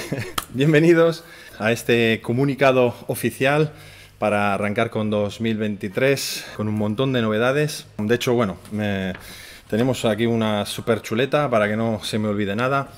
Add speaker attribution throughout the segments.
Speaker 1: Bienvenidos a este comunicado oficial para arrancar con 2023 con un montón de novedades. De hecho, bueno, tenemos aquí una super chuleta para que no se me olvide nada.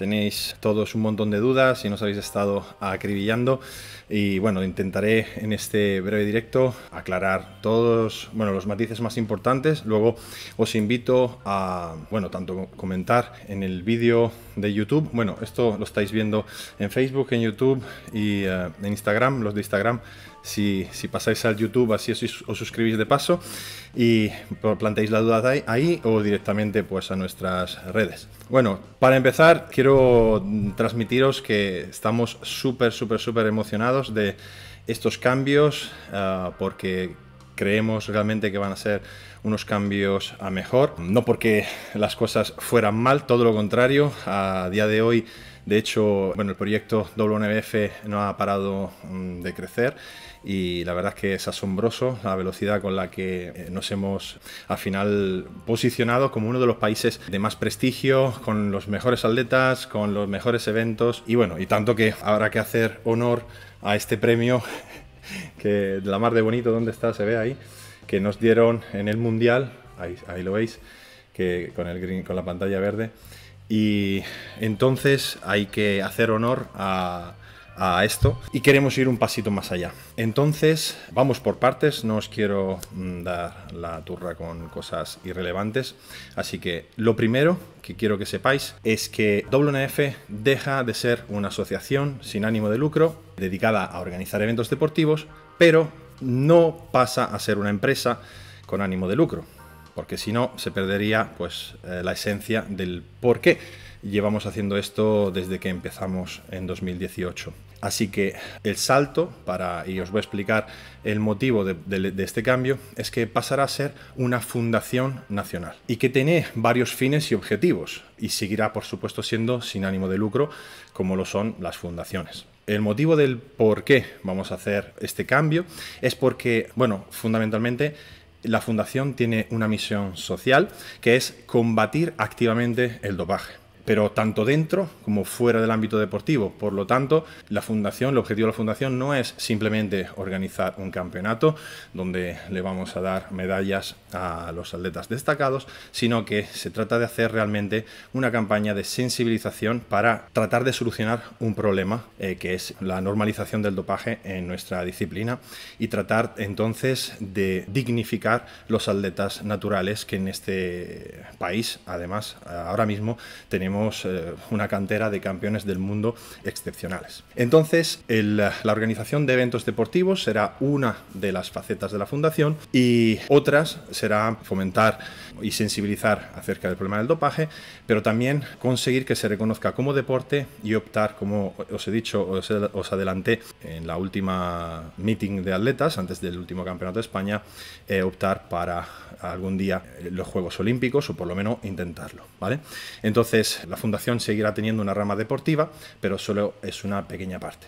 Speaker 1: Tenéis todos un montón de dudas y nos habéis estado acribillando y bueno, intentaré en este breve directo aclarar todos, bueno, los matices más importantes. Luego os invito a, bueno, tanto comentar en el vídeo de YouTube, bueno, esto lo estáis viendo en Facebook, en YouTube y eh, en Instagram, los de Instagram si, pasáis al YouTube, así os, suscribís de paso y planteáis la duda ahí, o directamente pues a nuestras redes. Bueno, para empezar quiero transmitiros que estamos súper, súper, súper emocionados de estos cambios ah, porque creemos realmente que van a ser unos cambios a mejor. No porque las cosas fueran mal, todo lo contrario. A día de hoy, de hecho, bueno, el proyecto WNBF no ha parado mm, de crecer y la verdad es que es asombroso la velocidad con la que eh, nos hemos al final posicionado como uno de los países de más prestigio, con los mejores atletas, con los mejores eventos y bueno, y tanto que habrá que hacer honor a este premio que la mar de bonito donde está se ve ahí que nos dieron en el mundial ahí, ahí lo veis que con el green, con la pantalla verde y entonces hay que hacer honor a esto y queremos ir un pasito más allá. Entonces, vamos por partes, no os quiero mm, dar la turra con cosas irrelevantes, así que lo primero que quiero que sepáis es que WNF deja de ser una asociación sin ánimo de lucro dedicada a organizar eventos deportivos, pero no pasa a ser una empresa con ánimo de lucro, porque si no se perdería pues eh, la esencia del por qué llevamos haciendo esto desde que empezamos en 2018. Así que el salto, para, y os voy a explicar el motivo de, este cambio, es que pasará a ser una fundación nacional y que tiene varios fines y objetivos y seguirá, por supuesto, siendo sin ánimo de lucro como lo son las fundaciones. El motivo del por qué vamos a hacer este cambio es porque, bueno, fundamentalmente la fundación tiene una misión social que es combatir activamente el dopaje pero tanto dentro como fuera del ámbito deportivo. Por lo tanto, la fundación, el objetivo de la fundación no es simplemente organizar un campeonato donde le vamos a dar medallas a los atletas destacados, sino que se trata de hacer realmente una campaña de sensibilización para tratar de solucionar un problema eh, que es la normalización del dopaje en nuestra disciplina y tratar entonces de dignificar los atletas naturales que en este país, además, ahora mismo tenemos eh, una cantera de campeones del mundo excepcionales. Entonces, la organización de eventos deportivos será una de las facetas de la fundación y otras será fomentar y sensibilizar acerca del problema del dopaje, pero también conseguir que se reconozca como deporte y optar, como os he dicho, os, adelanté en la última meeting de atletas, antes del último campeonato de España, eh, optar para algún día eh, los Juegos Olímpicos o por lo menos intentarlo, ¿vale? Entonces, la fundación seguirá teniendo una rama deportiva, pero solo es una pequeña parte.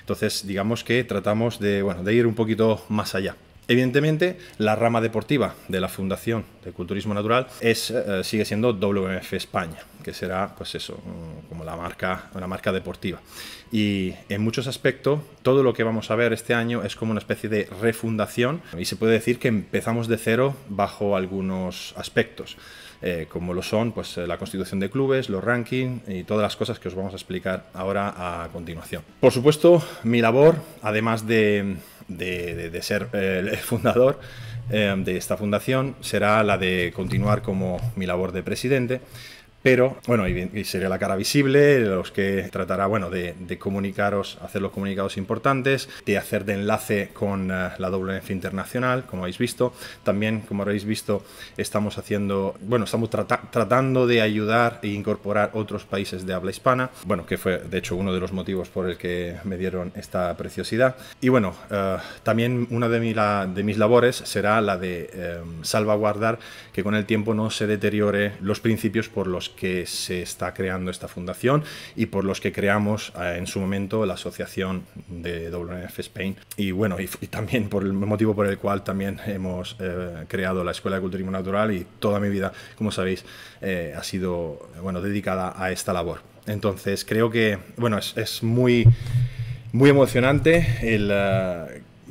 Speaker 1: Entonces, digamos que tratamos de, bueno, de ir un poquito más allá. Evidentemente, la rama deportiva de la Fundación de Culturismo Natural es, eh, sigue siendo WMF España, que será, pues eso, mm, como la marca, una marca deportiva. Y en muchos aspectos, todo lo que vamos a ver este año es como una especie de refundación y se puede decir que empezamos de cero bajo algunos aspectos. Eh, como lo son pues, eh, la constitución de clubes, los rankings y todas las cosas que os vamos a explicar ahora a continuación. Por supuesto, mi labor, además de de, ser el fundador eh, de esta fundación será la de continuar como mi labor de presidente pero, bueno, y, sería la cara visible, los que tratará, bueno, de, comunicaros, hacer los comunicados importantes, de hacer de enlace con eh, la WF internacional, como habéis visto. También, como habéis visto, estamos haciendo, bueno, estamos tratando de ayudar e incorporar otros países de habla hispana, bueno, que fue, de hecho, uno de los motivos por el que me dieron esta preciosidad. Y bueno, eh, también una de, de mis labores será la de eh, salvaguardar que con el tiempo no se deteriore los principios por los que se está creando esta fundación y por los que creamos eh, en su momento la asociación de WNF Spain. Y bueno, y, también por el motivo por el cual también hemos eh, creado la Escuela de Culturismo Natural y toda mi vida, como sabéis, eh, ha sido bueno, dedicada a esta labor. Entonces creo que, bueno, es, muy muy emocionante el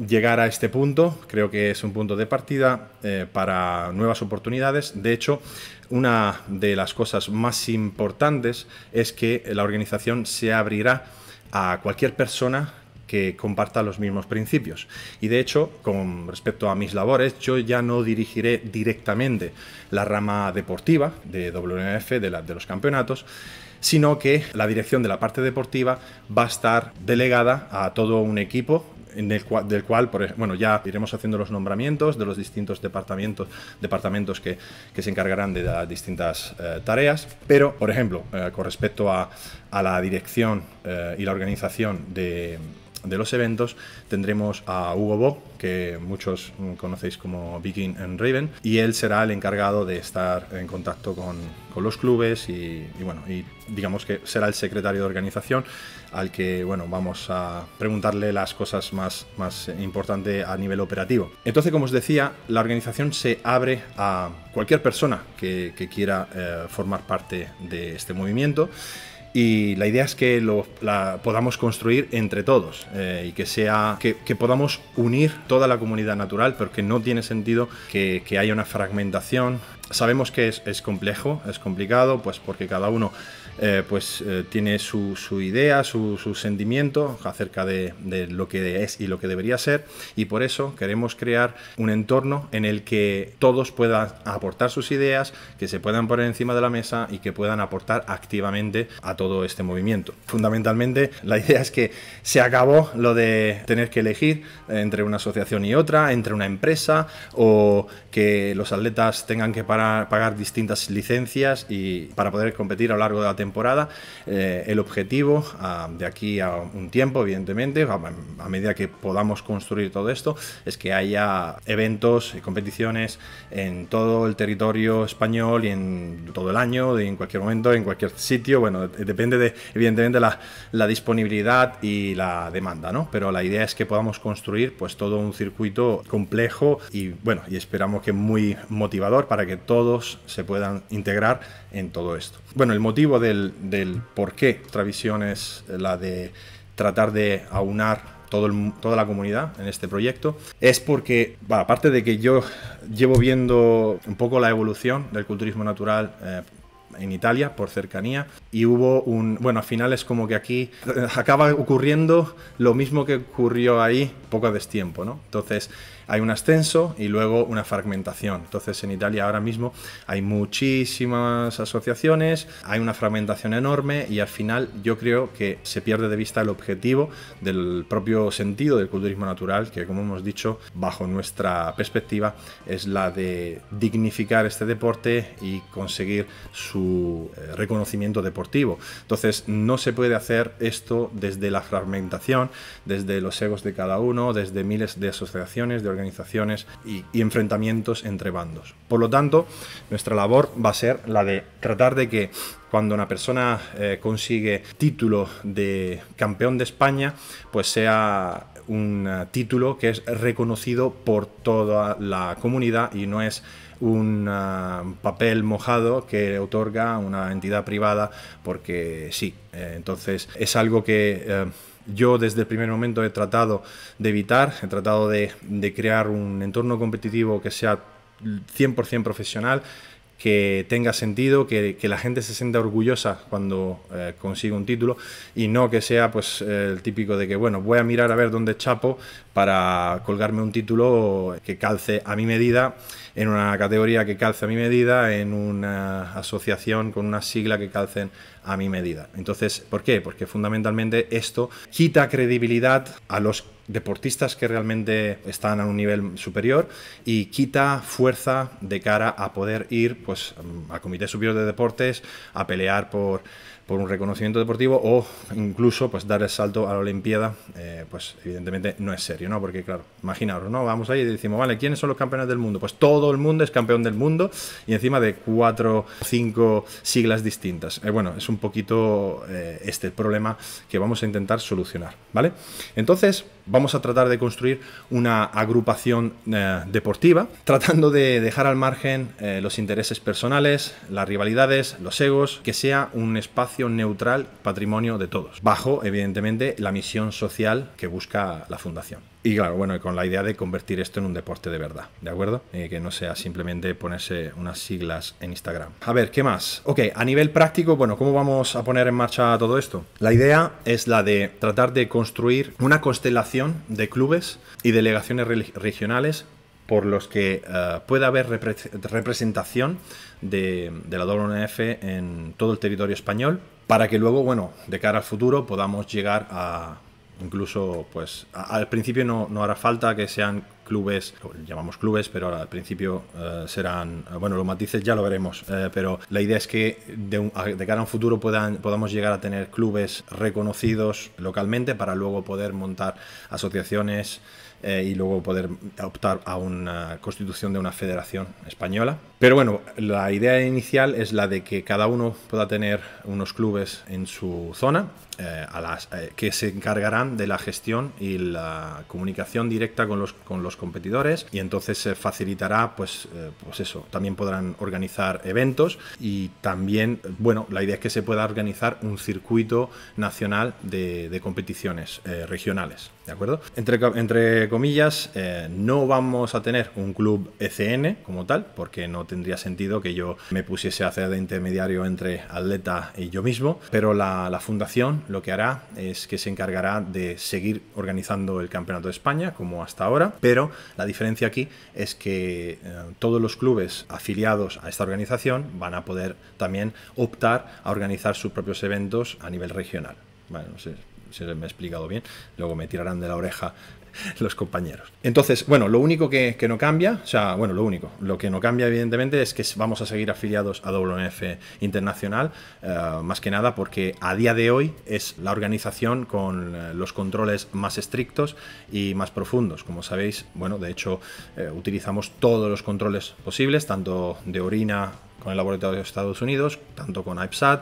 Speaker 1: llegar a este punto. Creo que es un punto de partida eh, para nuevas oportunidades. De hecho, una de las cosas más importantes es que la organización se abrirá a cualquier persona que comparta los mismos principios. Y de hecho, con respecto a mis labores, yo ya no dirigiré directamente la rama deportiva de WNF, de los campeonatos, sino que la dirección de la parte deportiva va a estar delegada a todo un equipo del cual, bueno, ya iremos haciendo los nombramientos de los distintos departamentos, departamentos que, se encargarán de las distintas eh, tareas, pero, por ejemplo, eh, con respecto a, la dirección eh, y la organización de, de los eventos tendremos a Hugo Bob, que muchos conocéis como Viking and Raven, y él será el encargado de estar en contacto con, los clubes y, bueno, y digamos que será el secretario de organización al que bueno, vamos a preguntarle las cosas más, más importantes a nivel operativo. Entonces, como os decía, la organización se abre a cualquier persona que, quiera eh, formar parte de este movimiento y la idea es que lo la podamos construir entre todos eh, y que sea que, podamos unir toda la comunidad natural porque no tiene sentido que, haya una fragmentación sabemos que es, es complejo es complicado pues porque cada uno eh, pues eh, tiene su, idea, su, sentimiento acerca de, lo que es y lo que debería ser y por eso queremos crear un entorno en el que todos puedan aportar sus ideas, que se puedan poner encima de la mesa y que puedan aportar activamente a todo este movimiento. Fundamentalmente la idea es que se acabó lo de tener que elegir entre una asociación y otra, entre una empresa o que los atletas tengan que pagar distintas licencias y para poder competir a lo largo de la temporada. Eh, el objetivo ah, de aquí a un tiempo, evidentemente, a, medida que podamos construir todo esto, es que haya eventos y competiciones en todo el territorio español y en todo el año, en cualquier momento, en cualquier sitio. Bueno, depende de, evidentemente, la, la disponibilidad y la demanda, ¿no? Pero la idea es que podamos construir pues todo un circuito complejo y bueno, y esperamos que muy motivador para que todos se puedan integrar en todo esto. Bueno, el motivo de del, por qué otra visión es la de tratar de aunar todo toda la comunidad en este proyecto, es porque, aparte de que yo llevo viendo un poco la evolución del culturismo natural eh, en Italia por cercanía y hubo un bueno al final es como que aquí acaba ocurriendo lo mismo que ocurrió ahí poco a destiempo no entonces hay un ascenso y luego una fragmentación. Entonces en Italia ahora mismo hay muchísimas asociaciones, hay una fragmentación enorme y al final yo creo que se pierde de vista el objetivo del propio sentido del culturismo natural, que como hemos dicho, bajo nuestra perspectiva, es la de dignificar este deporte y conseguir su eh, reconocimiento deportivo. Entonces no se puede hacer esto desde la fragmentación, desde los egos de cada uno, desde miles de asociaciones, de organizaciones organizaciones y, enfrentamientos entre bandos. Por lo tanto, nuestra labor va a ser la de tratar de que cuando una persona eh, consigue título de campeón de España, pues sea un eh, título que es reconocido por toda la comunidad y no es un eh, papel mojado que otorga una entidad privada porque sí. entonces es algo que... Yo desde el primer momento he tratado de evitar, he tratado de, crear un entorno competitivo que sea 100% profesional, que tenga sentido, que, la gente se sienta orgullosa cuando eh, consigue un título y no que sea pues el típico de que bueno, voy a mirar a ver dónde chapo para colgarme un título que calce a mi medida, en una categoría que calce a mi medida, en una asociación con una sigla que calcen a mi medida. Entonces, ¿por qué? Porque fundamentalmente esto quita credibilidad a los deportistas que realmente están a un nivel superior y quita fuerza de cara a poder ir pues a comités superiores de deportes a pelear por por un reconocimiento deportivo o incluso pues dar el salto a la Olimpiada, eh, pues evidentemente no es serio, ¿no? Porque claro, imaginaos, ¿no? Vamos ahí y decimos, vale, ¿quiénes son los campeones del mundo? Pues todo el mundo es campeón del mundo y encima de cuatro, cinco siglas distintas. Eh, bueno, es un poquito eh, este problema que vamos a intentar solucionar, ¿vale? Entonces, vamos a tratar de construir una agrupación eh, deportiva, tratando de dejar al margen eh, los intereses personales, las rivalidades, los egos, que sea un espacio neutral, patrimonio de todos, bajo, evidentemente, la misión social que busca la fundación. Y claro, bueno, con la idea de convertir esto en un deporte de verdad, ¿de acuerdo? que no sea simplemente ponerse unas siglas en Instagram. A ver, ¿qué más? Ok, a nivel práctico, bueno, ¿cómo vamos a poner en marcha todo esto? La idea es la de tratar de construir una constelación de clubes y delegaciones regionales por los que eh, pueda haber representación de, de la WNF en todo el territorio español, para que luego, bueno, de cara al futuro podamos llegar a Incluso, pues, al principio no, no, hará falta que sean clubes, llamamos clubes, pero al principio eh, serán, eh, bueno, los matices ya lo veremos, eh, pero la idea es que de, de cara a un futuro puedan, podamos llegar a tener clubes reconocidos localmente para luego poder montar asociaciones eh, y luego poder optar a una constitución de una federación española. Pero bueno, la idea inicial es la de que cada uno pueda tener unos clubes en su zona eh, a las, eh, que se encargarán de la gestión y la comunicación directa con los, competidores y entonces se facilitará pues, pues, eso, también podrán organizar eventos y también, bueno, la idea es que se pueda organizar un circuito nacional de competiciones regionales. ¿De acuerdo? Entre, entre comillas, eh, no vamos a tener un club ECN como tal, porque no tendría sentido que yo me pusiese a hacer de intermediario entre atleta y yo mismo, pero la, fundación lo que hará es que se encargará de seguir organizando el Campeonato de España como hasta ahora, pero la diferencia aquí es que eh, todos los clubes afiliados a esta organización van a poder también optar a organizar sus propios eventos a nivel regional. Bueno, si me he explicado bien, luego me tirarán de la oreja los compañeros. Entonces, bueno, lo único que, no cambia, o sea, bueno, lo único, lo que no cambia evidentemente es que vamos a seguir afiliados a WNF Internacional, eh, más que nada porque a día de hoy es la organización con eh, los controles más estrictos y más profundos. Como sabéis, bueno, de hecho, eh, utilizamos todos los controles posibles, tanto de orina con el laboratorio de Estados Unidos, tanto con IPSAT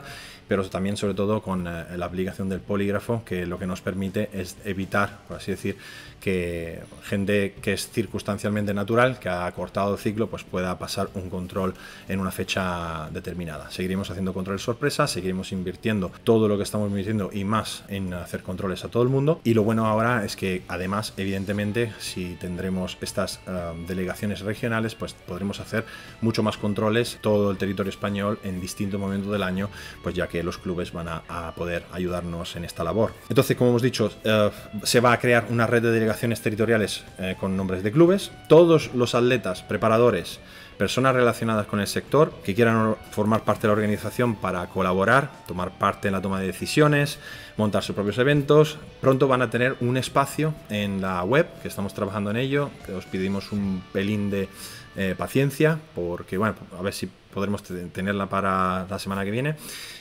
Speaker 1: pero también sobre todo con eh, la aplicación del polígrafo, que lo que nos permite es evitar, por así decir, que gente que es circunstancialmente natural, que ha cortado el ciclo, pues pueda pasar un control en una fecha determinada. Seguiremos haciendo controles sorpresa, seguiremos invirtiendo todo lo que estamos invirtiendo y más en hacer controles a todo el mundo. Y lo bueno ahora es que además, evidentemente, si tendremos estas eh, delegaciones regionales, pues podremos hacer mucho más controles todo el territorio español en distintos momentos del año, pues ya que los clubes van a, poder ayudarnos en esta labor. Entonces, como hemos dicho, eh, se va a crear una red de delegaciones territoriales eh, con nombres de clubes. Todos los atletas, preparadores, personas relacionadas con el sector que quieran formar parte de la organización para colaborar, tomar parte en la toma de decisiones, montar sus propios eventos. Pronto van a tener un espacio en la web, que estamos trabajando en ello. que Os pedimos un pelín de eh, paciencia, porque bueno, a ver si podremos tenerla para la semana que viene.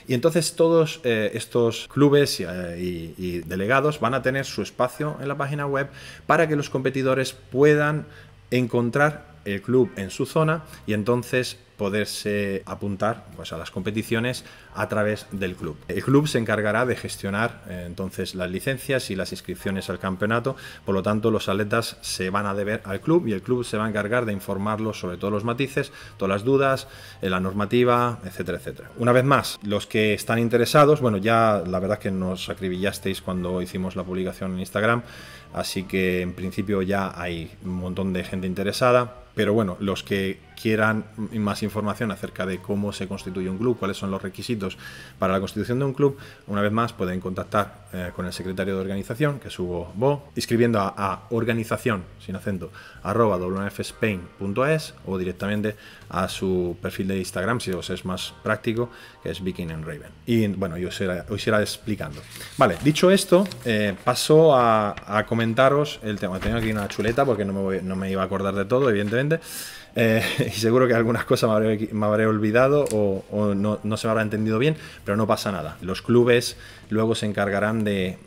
Speaker 1: Y entonces todos eh, estos clubes eh, y delegados van a tener su espacio en la página web para que los competidores puedan encontrar el club en su zona y entonces poderse apuntar pues, a las competiciones a través del club. El club se encargará de gestionar eh, entonces las licencias y las inscripciones al campeonato, por lo tanto los atletas se van a deber al club y el club se va a encargar de informarlos sobre todos los matices, todas las dudas, eh, la normativa, etcétera, etcétera. Una vez más, los que están interesados, bueno, ya la verdad que nos acribillasteis cuando hicimos la publicación en Instagram, así que en principio ya hay un montón de gente interesada. Pero bueno, los que quieran más información acerca de cómo se constituye un club, cuáles son los requisitos para la constitución de un club, una vez más pueden contactar eh, con el secretario de organización, que es Hugo Bo, escribiendo a, organización, sin acento, arroba wfspain.es o directamente a su perfil de Instagram, si os es más práctico, que es Viking and Raven. Y bueno, yo os irá, explicando. Vale, dicho esto, eh, paso a, comentaros el tema. Tengo aquí una chuleta porque no me, no me iba a acordar de todo, evidentemente eh, y seguro que algunas cosas me habré, olvidado o, no, se me habrá entendido bien, pero no pasa nada. Los clubes luego se encargarán de,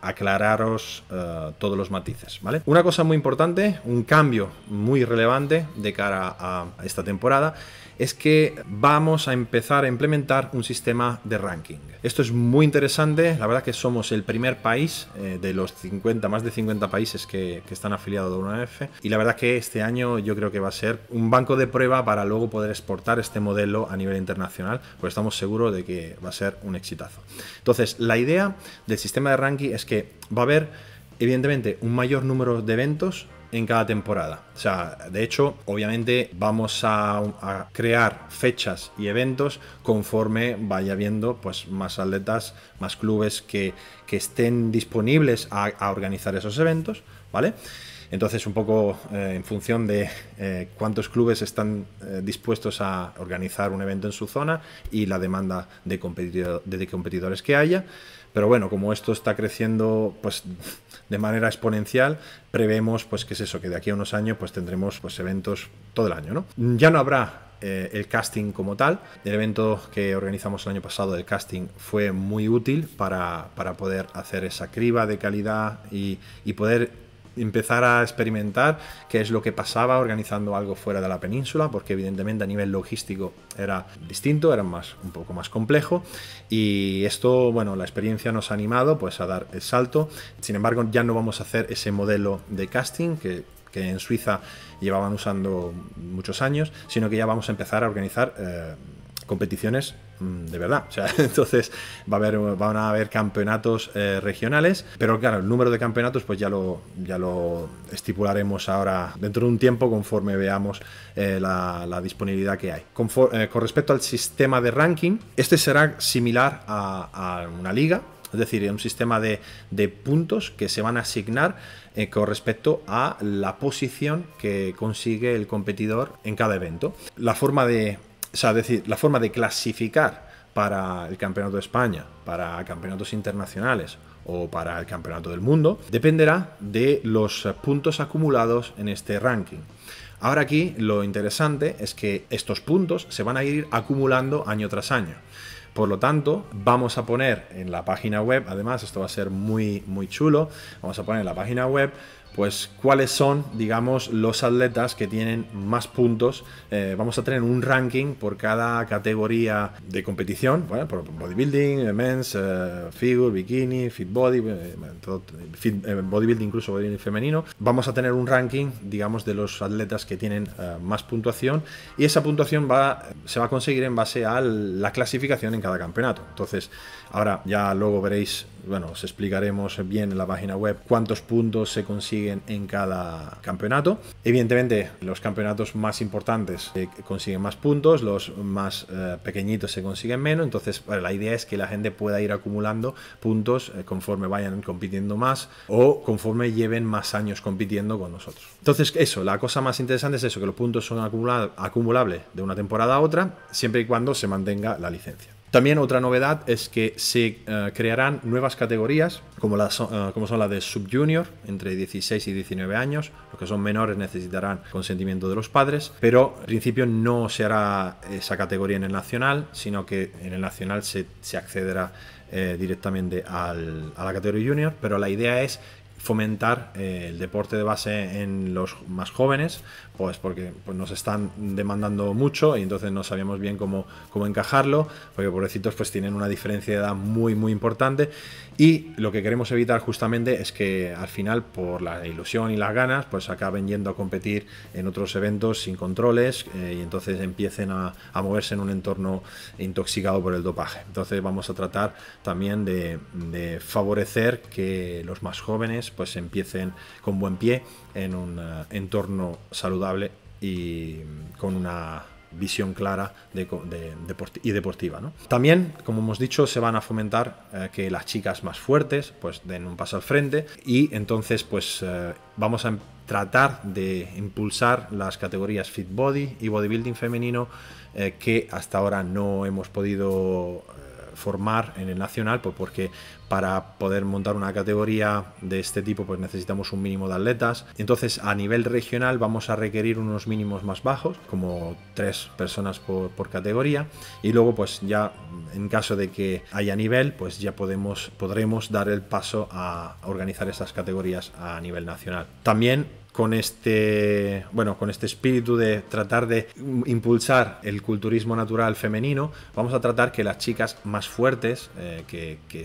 Speaker 1: aclararos eh, todos los matices, ¿vale? Una cosa muy importante, un cambio muy relevante de cara a esta temporada, es que vamos a empezar a implementar un sistema de ranking. Esto es muy interesante, la verdad que somos el primer país eh, de los 50, más de 50 países que, están afiliados a F, y la verdad que este año yo creo que va a ser un banco de prueba para luego poder exportar este modelo a nivel internacional, pues estamos seguros de que va a ser un exitazo. Entonces, la idea del sistema de ranking es que va a haber, evidentemente, un mayor número de eventos en cada temporada. O sea, de hecho, obviamente vamos a, crear fechas y eventos conforme vaya viendo pues, más atletas, más clubes que, estén disponibles a, a organizar esos eventos, ¿vale? Entonces, un poco eh, en función de eh, cuántos clubes están eh, dispuestos a organizar un evento en su zona y la demanda de, competidores que haya. Pero bueno, como esto está creciendo pues, de manera exponencial, prevemos pues, que es eso, que de aquí a unos años pues, tendremos pues, eventos todo el año. ¿no? Ya no habrá el casting como tal. El evento que organizamos el año pasado del casting fue muy útil para, poder hacer esa criba de calidad y, poder empezar a experimentar qué es lo que pasaba organizando algo fuera de la península, porque evidentemente a nivel logístico era distinto, era más, un poco más complejo y esto, bueno, la experiencia nos ha animado pues a dar el salto. Sin embargo, ya no vamos a hacer ese modelo de casting que en Suiza llevaban usando muchos años, sino que ya vamos a empezar a organizar eh, competiciones Mm, de verdad. entonces va a van a haber campeonatos eh, regionales, pero claro, el número de campeonatos pues ya lo, ya lo estipularemos ahora dentro de un tiempo conforme veamos eh, la, disponibilidad que hay. Eh, con respecto al sistema de ranking, este será similar a, una liga, es decir, un sistema de, puntos que se van a asignar con respecto a la posición que consigue el competidor en cada evento. La forma de, o sea, decir, la forma de clasificar para el Campeonato de España, para campeonatos internacionales o para el Campeonato del Mundo, dependerá de los puntos acumulados en este ranking. Ahora aquí lo interesante es que estos puntos se van a ir acumulando año tras año. Por lo tanto, vamos a poner en la página web, además esto va a ser muy, muy chulo, vamos a poner en la página web pues cuáles son, digamos, los atletas que tienen más puntos. Eh, vamos a tener un ranking por cada categoría de competición, bueno, por bodybuilding, eh, men's, eh, figure, bikini, fit body, bodybuilding incluso bodybuilding femenino. Vamos a tener un ranking, digamos, de los atletas que tienen más puntuación y esa puntuación va, se va a conseguir en base a la clasificación en cada campeonato. Entonces, ahora ya luego veréis, bueno, os explicaremos bien en la página web cuántos puntos se consiguen en cada campeonato. Evidentemente, los campeonatos más importantes eh, consiguen más puntos, los más eh, pequeñitos se consiguen menos. Entonces, la idea es que la gente pueda ir acumulando puntos eh, conforme vayan compitiendo más o conforme lleven más años compitiendo con nosotros. Entonces, eso, la cosa más interesante es eso, que los puntos son acumulables de una temporada a otra, siempre y cuando se mantenga la licencia. También otra novedad es que se eh, crearán nuevas categorías, como, eh, como son las de subjunior, entre 16 y 19 años. Los que son menores necesitarán consentimiento de los padres, pero en principio no se hará esa categoría en el nacional, sino que en el nacional se, accederá eh, directamente a la categoría junior, pero la idea es fomentar eh, el deporte de base en los más jóvenes, pues porque pues nos están demandando mucho y entonces no sabíamos bien cómo, cómo encajarlo, porque pobrecitos pues tienen una diferencia de edad muy muy importante y lo que queremos evitar justamente es que al final por la ilusión y las ganas pues acaben yendo a competir en otros eventos sin controles eh, y entonces empiecen a, moverse en un entorno intoxicado por el dopaje. Entonces vamos a tratar también de, de favorecer que los más jóvenes pues empiecen con buen pie en un eh, entorno saludable y con una visión clara de, y deportiva. También, como hemos dicho, se van a fomentar eh, que las chicas más fuertes pues, den un paso al frente y entonces pues, eh, vamos a em-, tratar de impulsar las categorías fit body y bodybuilding femenino que hasta ahora no hemos podido formar en el nacional, pues porque para poder montar una categoría de este tipo pues necesitamos un mínimo de atletas. Entonces a nivel regional vamos a requerir unos mínimos más bajos, como tres personas por, categoría. Y luego pues ya en caso de que haya nivel, pues ya podemos, podremos dar el paso a organizar estas categorías a nivel nacional. También con este, bueno, con este espíritu de tratar de impulsar el culturismo natural femenino, vamos a tratar que las chicas más fuertes, eh, que, que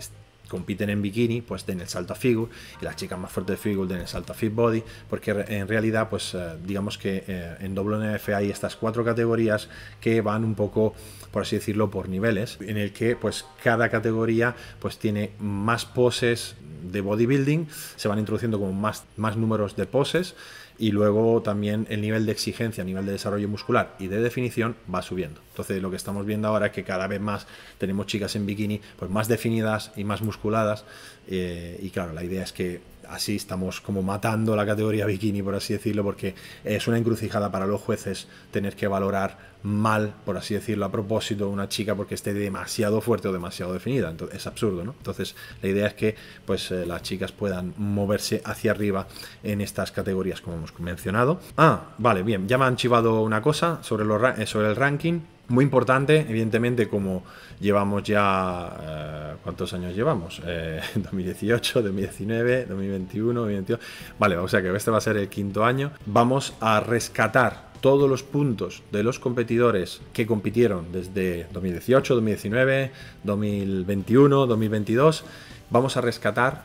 Speaker 1: compiten en bikini, pues den el salto a figure, y las chicas más fuertes de figure den el salto a fit body, porque en realidad, pues eh, digamos que eh, en WNF hay estas cuatro categorías que van un poco, por así decirlo, por niveles, en el que pues cada categoría pues tiene más poses de bodybuilding, se van introduciendo como más, más números de poses, y luego también el nivel de exigencia, a nivel de desarrollo muscular y de definición va subiendo. Entonces lo que estamos viendo ahora es que cada vez más tenemos chicas en bikini pues más definidas y más musculadas eh, y claro, la idea es que así estamos como matando la categoría bikini, por así decirlo, porque es una encrucijada para los jueces tener que valorar mal, por así decirlo, a propósito, una chica porque esté demasiado fuerte o demasiado definida. Entonces, es absurdo, ¿no? Entonces, la idea es que pues, eh, las chicas puedan moverse hacia arriba en estas categorías, como hemos mencionado. Ah, vale, bien, ya me han chivado una cosa sobre, eh, sobre el ranking. Muy importante, evidentemente, como llevamos ya... Eh, ¿Cuántos años llevamos? 2018, 2019, 2021, 2022. Vale, o sea que este va a ser el quinto año. Vamos a rescatar todos los puntos de los competidores que compitieron desde 2018, 2019, 2021, 2022. Vamos a rescatar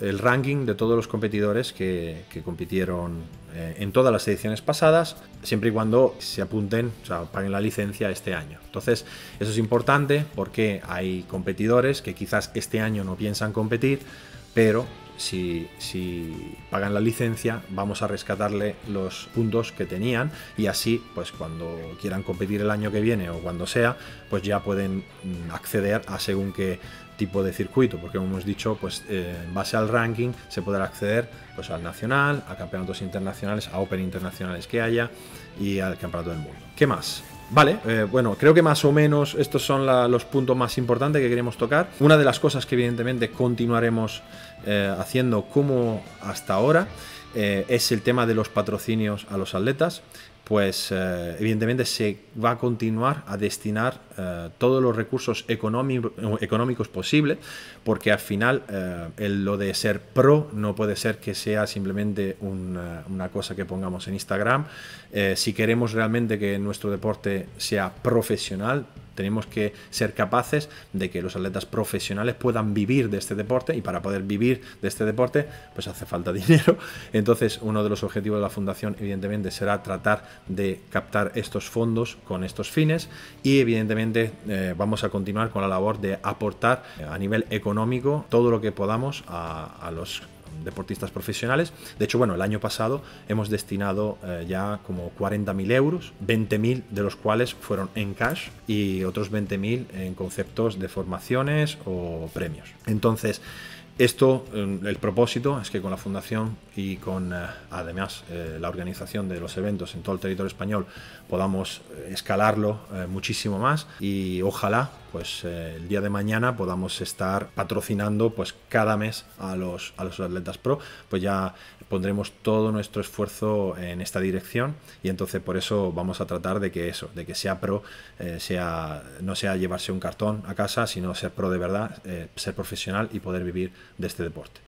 Speaker 1: el ranking de todos los competidores que, que compitieron eh, en todas las ediciones pasadas, siempre y cuando se apunten, o sea, paguen la licencia este año. Entonces, eso es importante porque hay competidores que quizás este año no piensan competir, pero si, si, pagan la licencia, vamos a rescatarle los puntos que tenían y así, pues cuando quieran competir el año que viene o cuando sea, pues ya pueden mm, acceder a según que tipo de circuito, porque hemos dicho, pues eh, en base al ranking se podrá acceder pues, al nacional, a campeonatos internacionales, a Open internacionales que haya y al campeonato del mundo. ¿Qué más? Vale, eh, bueno, creo que más o menos estos son los puntos más importantes que queremos tocar. Una de las cosas que evidentemente continuaremos eh, haciendo como hasta ahora eh, es el tema de los patrocinios a los atletas, pues eh, evidentemente se va a continuar a destinar eh, todos los recursos económicos posibles, porque al final lo de ser pro no puede ser que sea simplemente una cosa que pongamos en Instagram. si queremos realmente que nuestro deporte sea profesional, tenemos que ser capaces de que los atletas profesionales puedan vivir de este deporte y para poder vivir de este deporte pues hace falta dinero. Entonces uno de los objetivos de la fundación evidentemente será tratar de captar estos fondos con estos fines y evidentemente eh, vamos a continuar con la labor de aportar a nivel económico todo lo que podamos a, a los deportistas profesionales. De hecho, bueno, el año pasado hemos destinado eh, ya como 40.000 euros, 20.000 de los cuales fueron en cash y otros 20.000 en conceptos de formaciones o premios. Entonces, esto, mm, el propósito es que con la fundación y con eh, además eh, la organización de los eventos en todo el territorio español podamos eh, escalarlo muchísimo más y ojalá pues el día de mañana podamos estar patrocinando pues cada mes a los, a los atletas pro pues ya pondremos todo nuestro esfuerzo en esta dirección y entonces por eso vamos a tratar de que eso, de que sea pro, eh, sea, no sea llevarse un cartón a casa, sino ser pro de verdad, eh, ser profesional y poder vivir de este deporte.